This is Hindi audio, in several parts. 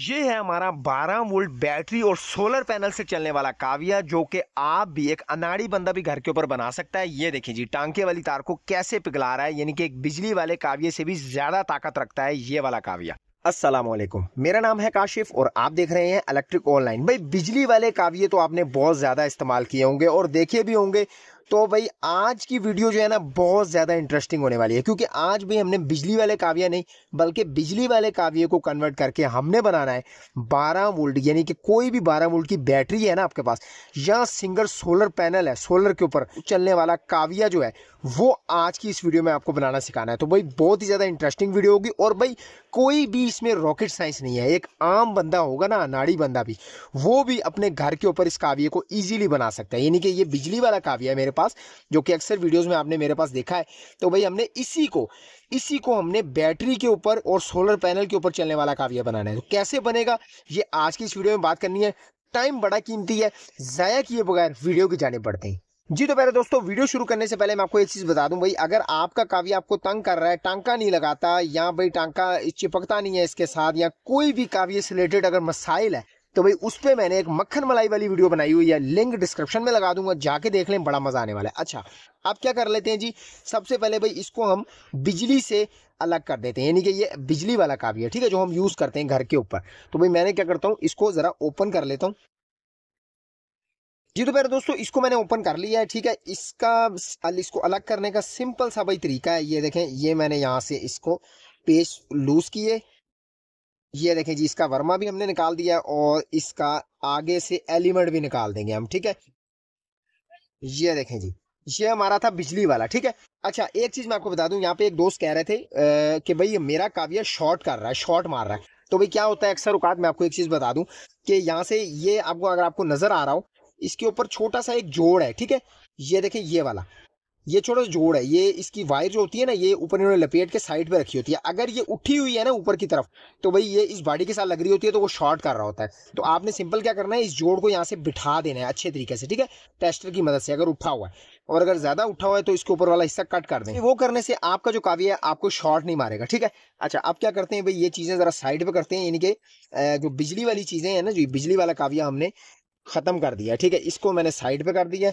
ये है हमारा 12 वोल्ट बैटरी और सोलर पैनल से चलने वाला काविया जो कि आप भी एक अनाड़ी बंदा भी घर के ऊपर बना सकता है ये देखिए जी टांके वाली तार को कैसे पिघला रहा है यानी कि एक बिजली वाले काविये से भी ज़्यादा ताकत रखता है ये वाला काविया अस्सलाम वालेकुम मेरा नाम है काशिफ और आप देख रहे हैं इलेक्ट्रिक ऑनलाइन भाई बिजली वाले काविये तो आपने बहुत ज़्यादा इस्तेमाल किए होंगे और देखे भी होंगे तो भाई आज की वीडियो जो है ना बहुत ज़्यादा इंटरेस्टिंग होने वाली है क्योंकि आज भी हमने बिजली वाले काव्य नहीं बल्कि बिजली वाले काव्य को कन्वर्ट करके हमने बनाना है 12 वोल्ट यानी कि कोई भी 12 वोल्ट की बैटरी है ना आपके पास या सिंगल सोलर पैनल है सोलर के ऊपर चलने वाला काव्य जो है वो आज की इस वीडियो में आपको बनाना सिखाना है तो भाई बहुत ही ज़्यादा इंटरेस्टिंग वीडियो होगी और भाई कोई भी इसमें रॉकेट साइंस नहीं है एक आम बंदा होगा ना अनाड़ी बंदा भी वो भी अपने घर के ऊपर इस काव्य को ईजिली बना सकता है यानी कि ये बिजली वाला काव्य है मेरे पास पास जो कि अक्सर वीडियोज़ में आपने मेरे पास देखा है तो भाई हमने इसी को इसी को हमने बैटरी के ऊपर और सोलर पैनल के ऊपर चलने वाला काव्य बनाना है तो कैसे बनेगा ये आज की इस वीडियो में बात करनी है टाइम बड़ा कीमती है ज़ाया किए बगैर वीडियो की जाने पड़ते हैं जी तो पहले दोस्तों वीडियो शुरू करने से पहले मैं आपको एक चीज़ बता दूं भाई अगर आपका काव्य आपको तंग कर रहा है टांका नहीं लगाता या भाई टांका चिपकता नहीं है इसके साथ या कोई भी काव्य से रिलेटेड अगर मसाइल है तो भाई उस पर मैंने एक मक्खन मलाई वाली वीडियो बनाई हुई है लिंक डिस्क्रिप्शन में लगा दूंगा जाके देख लें बड़ा मज़ा आने वाला है अच्छा अब क्या कर लेते हैं जी सबसे पहले भाई इसको हम बिजली से अलग कर देते हैं यानी कि ये बिजली वाला काफ़ी है ठीक है जो हम यूज़ करते हैं घर के ऊपर तो भाई मैंने क्या करता हूँ इसको ज़रा ओपन कर लेता हूँ जी तो मेरे दोस्तों इसको मैंने ओपन कर लिया है ठीक है इसका इसको अलग करने का सिंपल सा भाई तरीका है ये देखें ये मैंने यहाँ से इसको पेज लूज़ किए ये देखें जी इसका वर्मा भी हमने निकाल दिया और इसका आगे से एलिमेंट भी निकाल देंगे हम ठीक है ये देखें जी ये हमारा था बिजली वाला ठीक है अच्छा एक चीज मैं आपको बता दूं यहाँ पे एक दोस्त कह रहे थे आ, कि भाई मेरा काव्य शॉर्ट कर रहा है शॉर्ट मार रहा है तो भाई क्या होता है अक्सर औकात मैं आपको एक चीज बता दूं कि यहाँ से ये आपको अगर आपको नजर आ रहा हो इसके ऊपर छोटा सा एक जोड़ है ठीक है ये देखें ये वाला ये छोटा सा जोड़ है ये इसकी वायर जो होती है ना ये ऊपर इन्होंने लपेट के साइड पे रखी होती है अगर ये उठी हुई है ना ऊपर की तरफ तो भाई ये इस बॉडी के साथ लग रही होती है तो वो शॉर्ट कर रहा होता है तो आपने सिंपल क्या करना है इस जोड़ को यहाँ से बिठा देना है अच्छे तरीके से ठीक है टेस्टर की मदद से अगर उठा हुआ है और अगर ज़्यादा उठा हुआ है तो इसके ऊपर वाला हिस्सा कट कर दें वो करने से आपका जो काव्य है आपको शॉर्ट नहीं मारेगा ठीक है अच्छा अब क्या करते हैं भाई ये चीज़ें ज़रा साइड पर करते हैं यानी कि जो बिजली वाली चीज़ें हैं ना जो बिजली वाला काव्य हमने ख़त्म कर दिया ठीक है इसको मैंने साइड पर कर दिया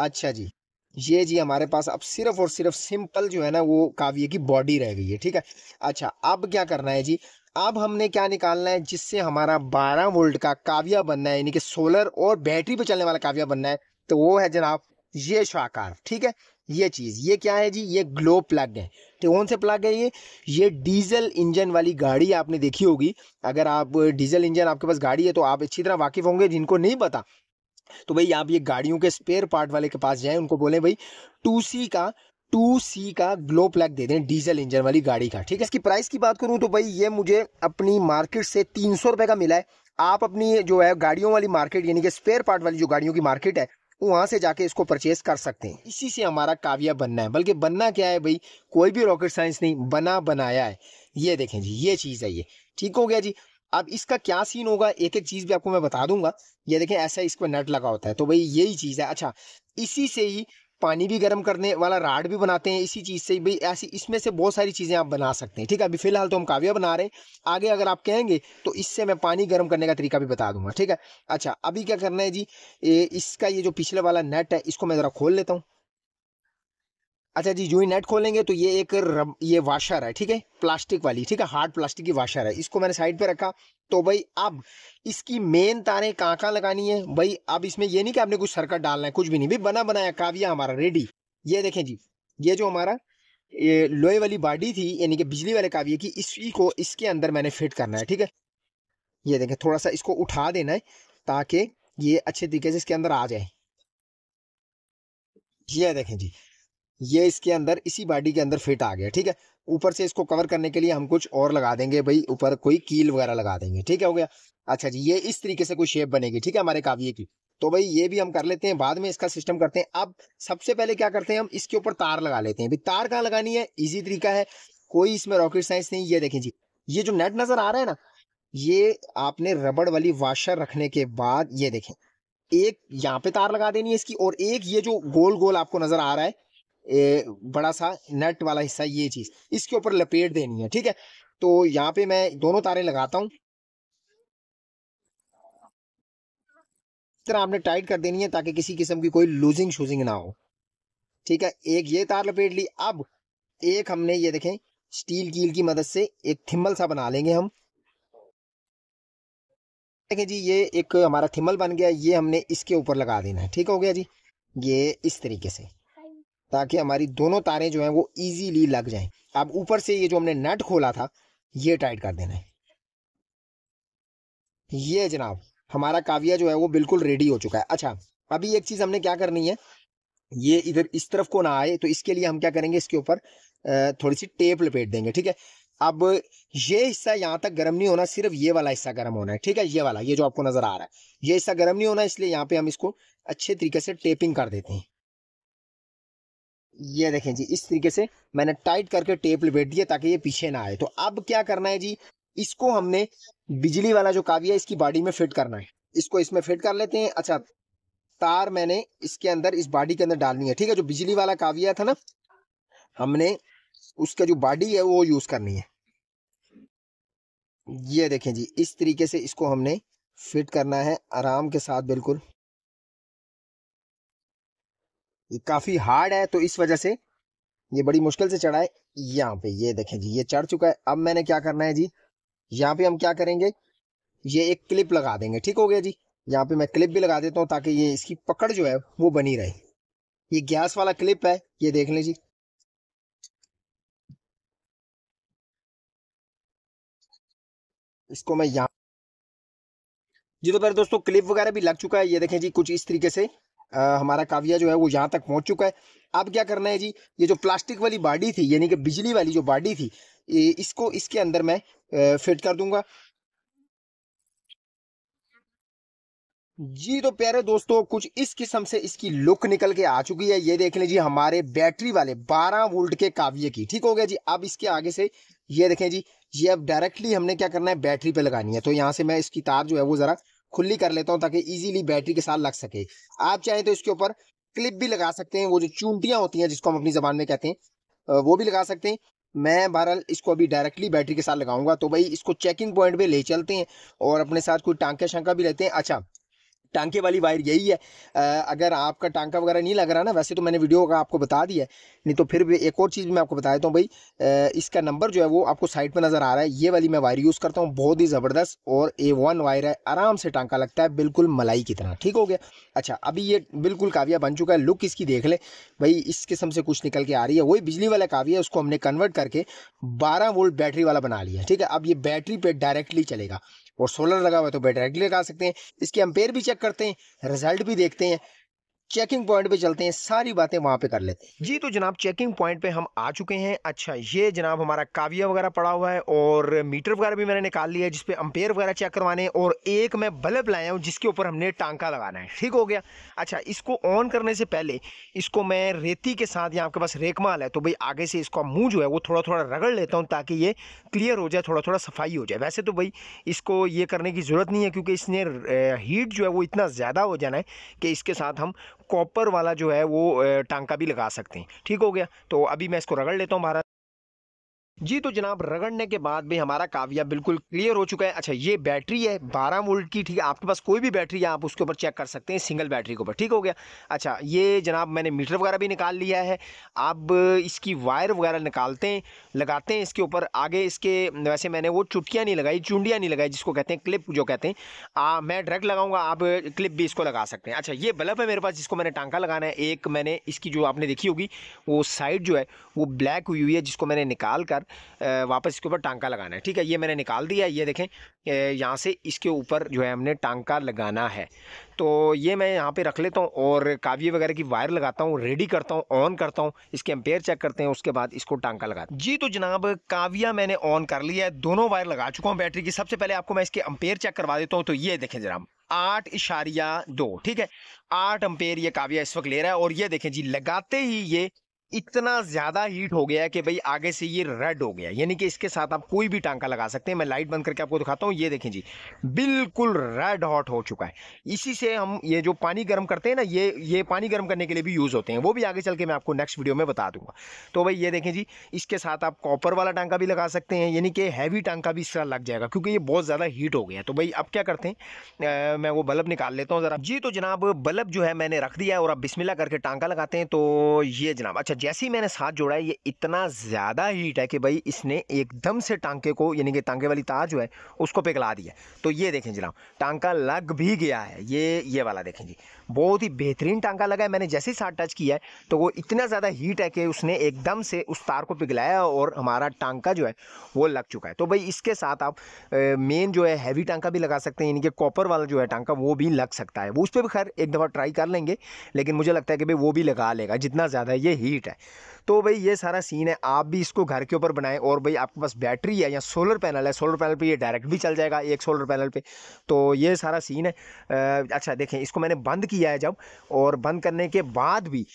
अच्छा जी ये जी हमारे पास अब सिर्फ और सिर्फ सिंपल जो है ना वो काव्य की बॉडी रह गई है ठीक है अच्छा अब क्या करना है जी अब हमने क्या निकालना है जिससे हमारा 12 वोल्ट का काव्य बनना है यानी कि सोलर और बैटरी पे चलने वाला काव्य बनना है तो वो है जनाब ये शाकार ठीक है ये चीज़ ये क्या है जी ये ग्लो प्लग है तो कौन से प्लग है ये ये डीजल इंजन वाली गाड़ी आपने देखी होगी अगर आप डीजल इंजन आपके पास गाड़ी है तो आप अच्छी तरह वाकिफ़ होंगे जिनको नहीं पता तो भाई आप ये गाड़ियों के स्पेयर पार्ट वाले के पास जाएं उनको बोले भाई टू सी का टू सी का ग्लो प्लग दे दें डीजल इंजन वाली गाड़ी का ठीक है इसकी प्राइस की बात करूं तो भाई ये मुझे अपनी मार्केट से तीन सौ रुपये का मिला है आप अपनी जो है गाड़ियों वाली मार्केट यानी कि स्पेयर पार्ट वाली जो गाड़ियों की मार्केट है वहां से जाके इसको परचेज कर सकते हैं इसी से हमारा काव्या बनना है बल्कि बनना क्या है भाई कोई भी रॉकेट साइंस नहीं बना बनाया है ये देखें जी ये चीज़ है ये ठीक हो गया जी अब इसका क्या सीन होगा एक एक चीज़ भी आपको मैं बता दूंगा ये देखें ऐसा इस पर नेट लगा होता है तो भाई यही चीज़ है अच्छा इसी से ही पानी भी गर्म करने वाला राड भी बनाते हैं इसी चीज़ से भाई ऐसी इसमें से बहुत सारी चीज़ें आप बना सकते हैं ठीक है अभी फिलहाल तो हम काव्या बना रहे हैं आगे अगर आप कहेंगे तो इससे मैं पानी गर्म करने का तरीका भी बता दूंगा ठीक है अच्छा अभी क्या करना है जी ए, इसका ये जो पिछले वाला नेट है इसको मैं ज़रा खोल लेता हूँ अच्छा जी यूँ ही नेट खोलेंगे तो ये एक रब ये वाशर है ठीक है प्लास्टिक वाली ठीक है हार्ड प्लास्टिक की वाशर है इसको मैंने साइड पे रखा तो भाई अब इसकी मेन तारें कहाँ कहाँ लगानी है भाई अब इसमें ये नहीं कि आपने कुछ सर्कट डालना है कुछ भी नहीं भाई बना बनाया काविया हमारा रेडी ये देखें जी ये जो हमारा ये लोहे वाली बाडी थी यानी कि बिजली वाले काविया की इसी को इसके अंदर मैंने फिट करना है ठीक है ये देखें थोड़ा सा इसको उठा देना है ताकि ये अच्छे तरीके से इसके अंदर आ जाए ये देखें जी ये इसके अंदर इसी बॉडी के अंदर फिट आ गया ठीक है ऊपर से इसको कवर करने के लिए हम कुछ और लगा देंगे भाई ऊपर कोई कील वगैरह लगा देंगे ठीक है हो गया अच्छा जी ये इस तरीके से कोई शेप बनेगी ठीक है हमारे काव्य की तो भाई ये भी हम कर लेते हैं बाद में इसका सिस्टम करते हैं अब सबसे पहले क्या करते हैं हम इसके ऊपर तार लगा लेते हैं भाई तार कहाँ लगानी है इजी तरीका है कोई इसमें रॉकेट साइंस नहीं ये देखें जी ये जो नेट नजर आ रहा है ना ये आपने रबड़ वाली वाशर रखने के बाद ये देखें एक यहाँ पे तार लगा देनी है इसकी और एक ये जो गोल गोल आपको नजर आ रहा है ए, बड़ा सा नट वाला हिस्सा ये चीज़ इसके ऊपर लपेट देनी है ठीक है तो यहाँ पे मैं दोनों तारे लगाता हूं तरह आपने टाइट कर देनी है ताकि किसी किस्म की कोई लूजिंग शूजिंग ना हो ठीक है एक ये तार लपेट ली अब एक हमने ये देखें स्टील कील की मदद से एक थिम्बल सा बना लेंगे हम देखें जी ये एक हमारा थिम्बल बन गया ये हमने इसके ऊपर लगा देना है ठीक हो गया जी ये इस तरीके से ताकि हमारी दोनों तारें जो हैं वो ईजीली लग जाएं अब ऊपर से ये जो हमने नट खोला था ये टाइट कर देना है ये जनाब हमारा काविया जो है वो बिल्कुल रेडी हो चुका है अच्छा अभी एक चीज़ हमने क्या करनी है ये इधर इस तरफ को ना आए तो इसके लिए हम क्या करेंगे इसके ऊपर थोड़ी सी टेप लपेट देंगे ठीक है अब ये हिस्सा यहाँ तक गर्म नहीं होना सिर्फ ये वाला हिस्सा गर्म होना है ठीक है ये वाला ये जो आपको नजर आ रहा है ये हिस्सा गर्म नहीं होना इसलिए यहाँ पे हम इसको अच्छे तरीके से टेपिंग कर देते हैं ये देखें जी इस तरीके से मैंने टाइट करके टेप लपेट दिया ताकि ये पीछे ना आए तो अब क्या करना है जी इसको हमने बिजली वाला जो काव्य है इसकी बॉडी में फिट करना है इसको इसमें फिट कर लेते हैं अच्छा तार मैंने इसके अंदर इस बॉडी के अंदर डालनी है ठीक है जो बिजली वाला काव्य था ना हमने उसका जो बॉडी है वो यूज करनी है ये देखें जी इस तरीके से इसको हमने फिट करना है आराम के साथ बिल्कुल ये काफ़ी हार्ड है तो इस वजह से ये बड़ी मुश्किल से चढ़ा है यहाँ पे ये देखें जी ये चढ़ चुका है अब मैंने क्या करना है जी यहाँ पे हम क्या करेंगे ये एक क्लिप लगा देंगे ठीक हो गया जी यहाँ पे मैं क्लिप भी लगा देता हूँ ताकि ये इसकी पकड़ जो है वो बनी रहे ये गैस वाला क्लिप है ये देख लें जी इसको मैं यहाँ जी तो फिर दोस्तों क्लिप वगैरह भी लग चुका है ये देखें जी कुछ इस तरीके से हमारा काविया जो है वो यहाँ तक पहुँच चुका है अब क्या करना है जी ये जो प्लास्टिक वाली बाडी थी यानी कि बिजली वाली जो बाडी थी इसको इसके अंदर मैं फिट कर दूंगा जी तो प्यारे दोस्तों कुछ इस किस्म से इसकी लुक निकल के आ चुकी है ये देख लें जी हमारे बैटरी वाले 12 वोल्ट के काविये की ठीक हो गया जी अब इसके आगे से ये देखें जी ये अब डायरेक्टली हमने क्या करना है बैटरी पे लगानी है तो यहाँ से मैं इसकी तार जो है वो ज़रा खुली कर लेता हूँ ताकि इजीली बैटरी के साथ लग सके आप चाहें तो इसके ऊपर क्लिप भी लगा सकते हैं वो जो चूंटियाँ होती हैं जिसको हम अपनी ज़बान में कहते हैं वो भी लगा सकते हैं मैं बहरहाल इसको अभी डायरेक्टली बैटरी के साथ लगाऊंगा तो भाई इसको चेकिंग पॉइंट पे ले चलते हैं और अपने साथ कोई टांका शांका भी लेते हैं अच्छा टांके वाली वायर यही है अगर आपका टांका वगैरह नहीं लग रहा ना वैसे तो मैंने वीडियो का आपको बता दिया है नहीं तो फिर भी एक और चीज़ मैं आपको बता देता हूँ भाई इसका नंबर जो है वो आपको साइड पर नज़र आ रहा है ये वाली मैं वायर यूज़ करता हूँ बहुत ही ज़बरदस्त और ए वन वायर है आराम से टांका लगता है बिल्कुल मलाई की तरह ठीक हो गया अच्छा अभी ये बिल्कुल काविया बन चुका है लुक इसकी देख ले भाई इस किस्म से कुछ निकल के आ रही है वही बिजली वाला काविया उसको हमने कन्वर्ट करके बारह वोल्ट बैटरी वाला बना लिया ठीक है अब ये बैटरी पर डायरेक्टली चलेगा और सोलर लगा हुआ है तो बैटरी लगा सकते हैं इसके अम्पेयर भी चेक करते हैं रिजल्ट भी देखते हैं चेकिंग पॉइंट पे चलते हैं सारी बातें वहाँ पे कर लेते हैं जी तो जनाब चेकिंग पॉइंट पे हम आ चुके हैं अच्छा ये जनाब हमारा काविया वगैरह पड़ा हुआ है और मीटर वगैरह भी मैंने निकाल लिया है जिसपे अंपेयर वगैरह चेक करवाने और एक मैं बल्ब लाया हूँ जिसके ऊपर हमने टांका लगाना है ठीक हो गया अच्छा इसको ऑन करने से पहले इसको मैं रेती के साथ यहाँ आपके पास रेकमाल है तो भाई आगे से इसका मुँह जो है वो थोड़ा थोड़ा रगड़ लेता हूँ ताकि ये क्लियर हो जाए थोड़ा थोड़ा सफाई हो जाए वैसे तो भाई इसको ये करने की ज़रूरत नहीं है क्योंकि इसने हीट जो है वो इतना ज़्यादा हो जाना है कि इसके साथ हम कॉपर वाला जो है वो टांका भी लगा सकते हैं ठीक हो गया तो अभी मैं इसको रगड़ लेता हूँ महाराज जी तो जनाब रगड़ने के बाद भी हमारा काविया बिल्कुल क्लियर हो चुका है अच्छा ये बैटरी है 12 वोल्ट की ठीक है आपके पास कोई भी बैटरी है आप उसके ऊपर चेक कर सकते हैं सिंगल बैटरी के ऊपर ठीक हो गया अच्छा ये जनाब मैंने मीटर वगैरह भी निकाल लिया है अब इसकी वायर वगैरह निकालते हैं लगाते हैं इसके ऊपर आगे इसके वैसे मैंने वो चुटकियाँ नहीं लगाई चूंडियाँ नहीं लगाई जिसको कहते हैं क्लिप जो कहते हैं आ, मैं डायरेक्ट लगाऊंगा आप क्लिप भी इसको लगा सकते हैं अच्छा ये बल्ब है मेरे पास जिसको मैंने टांका लगाना है एक मैंने इसकी जो आपने देखी होगी वो साइड जो है वो ब्लैक हुई हुई है जिसको मैंने निकाल कर वापस इसके ऊपर टांका लगाना है ठीक है ये मैंने निकाल दिया ये देखें यहाँ से इसके ऊपर जो है हमने टांका लगाना है तो ये मैं यहाँ पे रख लेता हूँ और काव्य वगैरह की वायर लगाता हूँ रेडी करता हूँ ऑन करता हूँ इसके एम्पेयर चेक करते हैं उसके बाद इसको टांका लगा जी तो जनाब काव्या मैंने ऑन कर लिया है दोनों वायर लगा चुका हूँ बैटरी की सबसे पहले आपको मैं इसके एम्पेयर चेक करवा देता हूँ तो ये देखें जनाब आठ इशारिया दो ठीक है आठ अम्पेयर ये काव्या इस वक्त ले रहा है और ये देखें जी लगाते ही ये इतना ज़्यादा हीट हो गया कि भाई आगे से ये रेड हो गया यानी कि इसके साथ आप कोई भी टांका लगा सकते हैं मैं लाइट बंद करके आपको दिखाता हूँ ये देखें जी बिल्कुल रेड हॉट हो चुका है इसी से हम ये जो पानी गर्म करते हैं ना ये ये पानी गर्म करने के लिए भी यूज़ होते हैं वो भी आगे चल के मैं आपको नेक्स्ट वीडियो में बता दूंगा तो भाई ये देखें जी इसके साथ आप कॉपर वाला टांका भी लगा सकते हैं यानी कि हैवी टांका भी इस तरह लग जाएगा क्योंकि ये बहुत ज़्यादा हीट हो गया तो भाई अब क्या करते हैं मैं वो बल्ब निकाल लेता हूँ ज़रा जी तो जनाब बल्ब जो है मैंने रख दिया और अब बिस्मिला करके टांका लगाते हैं तो ये जनाब अच्छा अच्छा, जैसे ही मैंने साथ जोड़ा है ये इतना ज़्यादा हीट है कि भाई इसने एकदम से टांके को यानी कि टांके वाली तार जो है उसको पिघला दिया तो ये देखें जनाब टांका लग भी गया है ये ये वाला देखें जी बहुत ही बेहतरीन टांका लगा है मैंने जैसे ही साथ टच किया है तो वो इतना ज़्यादा हीट है कि उसने एकदम से उस तार को पिघलाया और हमारा टांका जो है वो लग चुका है तो भाई इसके साथ आप मेन जो है हैवी टांका भी लगा सकते हैं यानी कि कॉपर वाला जो है टांका वो भी लग सकता है वो उस पर भी खैर एक दफ़ा ट्राई कर लेंगे लेकिन मुझे लगता है कि भाई वो भी लगा लेगा जितना ज़्यादा ये हीट है तो भाई ये सारा सीन है आप भी इसको घर के ऊपर बनाएं और भाई आपके पास बैटरी है या सोलर पैनल है सोलर पैनल पे ये डायरेक्ट भी चल जाएगा एक सोलर पैनल पे तो ये सारा सीन है अच्छा देखें इसको मैंने बंद किया किया है जब और बंद करने के बाद भी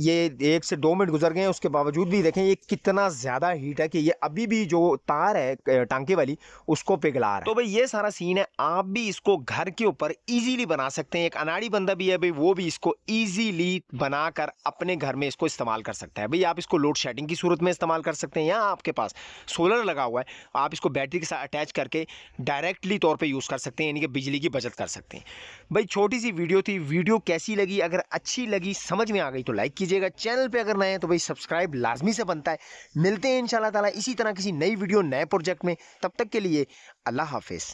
ये एक से दो मिनट गुजर गए हैं उसके बावजूद भी देखें ये कितना ज़्यादा हीट है कि ये अभी भी जो तार है टांके वाली उसको पिघला रहा है तो भाई ये सारा सीन है आप भी इसको घर के ऊपर इजीली बना सकते हैं एक अनाड़ी बंदा भी है भाई वो भी इसको इजीली बनाकर अपने घर में इसको इस्तेमाल कर सकता है भाई आप इसको लोड शेडिंग की सूरत में इस्तेमाल कर सकते हैं या आपके पास सोलर लगा हुआ है आप इसको बैटरी के साथ अटैच करके डायरेक्टली तौर पर यूज़ कर सकते हैं यानी कि बिजली की बचत कर सकते हैं भाई छोटी सी वीडियो थी वीडियो कैसी लगी अगर अच्छी लगी समझ में आ गई तो लाइक कीजिए दीजिएगा चैनल पे अगर नए हैं तो भाई सब्सक्राइब लाजमी से बनता है मिलते हैं इन ताला इसी तरह किसी नई वीडियो नए प्रोजेक्ट में तब तक के लिए अल्लाह हाफिज़